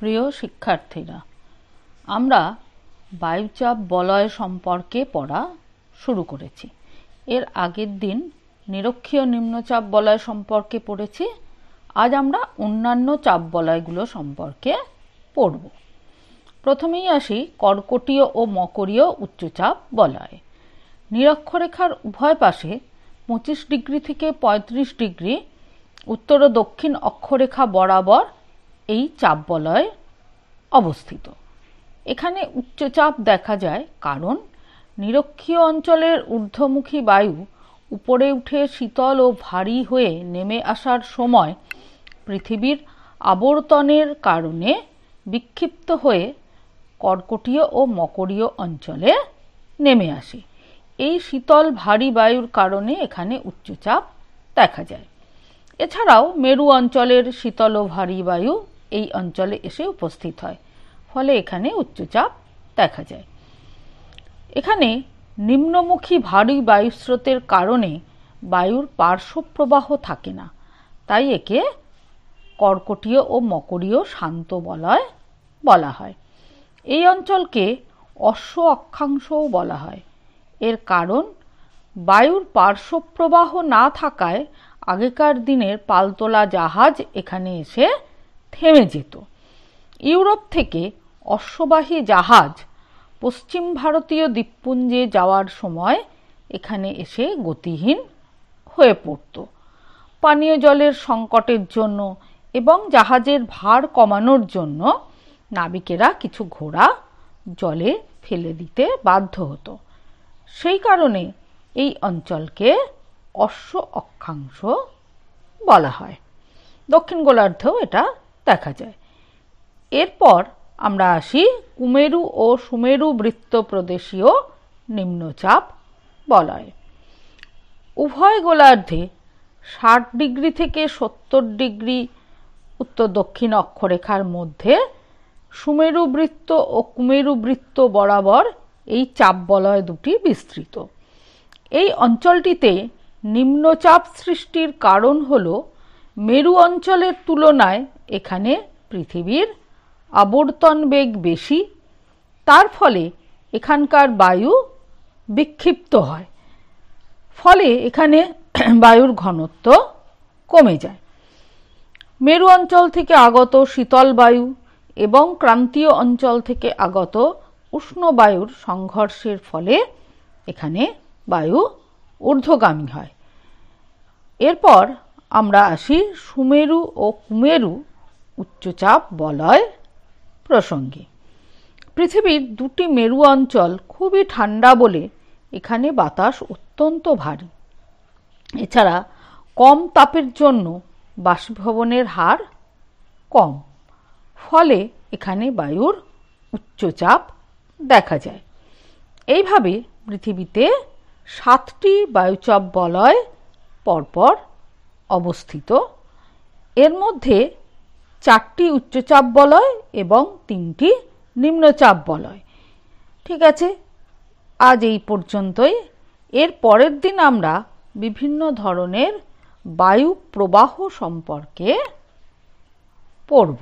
প্রিয় শিক্ষার্থীরা আমরা বায়ুচাপ বলয় সম্পর্কে পড়া শুরু করেছি এর আগের দিন নিরক্ষীয় নিম্নচাপ বলয় সম্পর্কে পড়েছি আজ আমরা অন্যান্য চাপ বলয়গুলো সম্পর্কে পড়ব প্রথমেই আসি কর্কটীয় ও মকরীয় উচ্চচাপ বলয় নিরক্ষরেখার উভয় পাশে পঁচিশ ডিগ্রি থেকে ৩৫ ডিগ্রি উত্তর ও দক্ষিণ অক্ষরেখা বরাবর এই চাপ বলয় অবস্থিত এখানে উচ্চচাপ দেখা যায় কারণ নিরক্ষীয় অঞ্চলের ঊর্ধ্বমুখী বায়ু উপরে উঠে শীতল ও ভারী হয়ে নেমে আসার সময় পৃথিবীর আবর্তনের কারণে বিক্ষিপ্ত হয়ে কর্কটীয় ও মকরীয় অঞ্চলে নেমে আসে এই শীতল ভারী বায়ুর কারণে এখানে উচ্চচাপ দেখা যায় এছাড়াও মেরু অঞ্চলের শীতল ও ভারী বায়ু এই অঞ্চলে এসে উপস্থিত হয় ফলে এখানে উচ্চচাপ দেখা যায় এখানে নিম্নমুখী ভারী বায়ুস্রোতের কারণে বায়ুর পার্শ্বপ্রবাহ থাকে না তাই একে কর্কটীয় ও মকরীয় শান্ত বলয় বলা হয় এই অঞ্চলকে অশ্ব অক্ষাংশও বলা হয় এর কারণ বায়ুর পার্শ্বপ্রবাহ না থাকায় আগেকার দিনের পালতোলা জাহাজ এখানে এসে থেমে যেত ইউরোপ থেকে অশ্ববাহী জাহাজ পশ্চিম ভারতীয় দ্বীপপুঞ্জে যাওয়ার সময় এখানে এসে গতিহীন হয়ে পড়ত পানীয় জলের সংকটের জন্য এবং জাহাজের ভার কমানোর জন্য নাবিকেরা কিছু ঘোড়া জলে ফেলে দিতে বাধ্য হতো সেই কারণে এই অঞ্চলকে অশ্ব অক্ষাংশ বলা হয় দক্ষিণ গোলার্ধেও এটা দেখা যায় এরপর আমরা আসি কুমেরু ও সুমেরু বৃত্ত প্রদেশীয় নিম্নচাপ বলয় উভয় গোলার্ধে ষাট ডিগ্রি থেকে সত্তর ডিগ্রি উত্তর দক্ষিণ অক্ষরেখার মধ্যে সুমেরু বৃত্ত ও কুমেরু বৃত্ত বরাবর এই চাপ বলয় দুটি বিস্তৃত এই অঞ্চলটিতে নিম্নচাপ সৃষ্টির কারণ হল মেরু অঞ্চলের তুলনায় এখানে পৃথিবীর আবর্তন বেগ বেশি তার ফলে এখানকার বায়ু বিক্ষিপ্ত হয় ফলে এখানে বায়ুর ঘনত্ব কমে যায় মেরু অঞ্চল থেকে আগত শীতল বায়ু এবং ক্রান্তীয় অঞ্চল থেকে আগত উষ্ণ বায়ুর সংঘর্ষের ফলে এখানে বায়ু ঊর্ধ্বগামী হয় এরপর আমরা আসি সুমেরু ও কুমেরু উচ্চচাপ বলয় প্রসঙ্গে পৃথিবীর দুটি মেরু অঞ্চল খুবই ঠান্ডা বলে এখানে বাতাস অত্যন্ত ভারী এছাড়া কম তাপের জন্য বাষ্পীভবনের হার কম ফলে এখানে বায়ুর উচ্চচাপ দেখা যায় এইভাবে পৃথিবীতে সাতটি বায়ুচাপ বলয় পরপর অবস্থিত এর মধ্যে চারটি উচ্চচাপ বলয় এবং তিনটি নিম্নচাপ বলয় ঠিক আছে আজ এই পর্যন্তই এর পরের দিন আমরা বিভিন্ন ধরনের বায়ু প্রবাহ সম্পর্কে পড়ব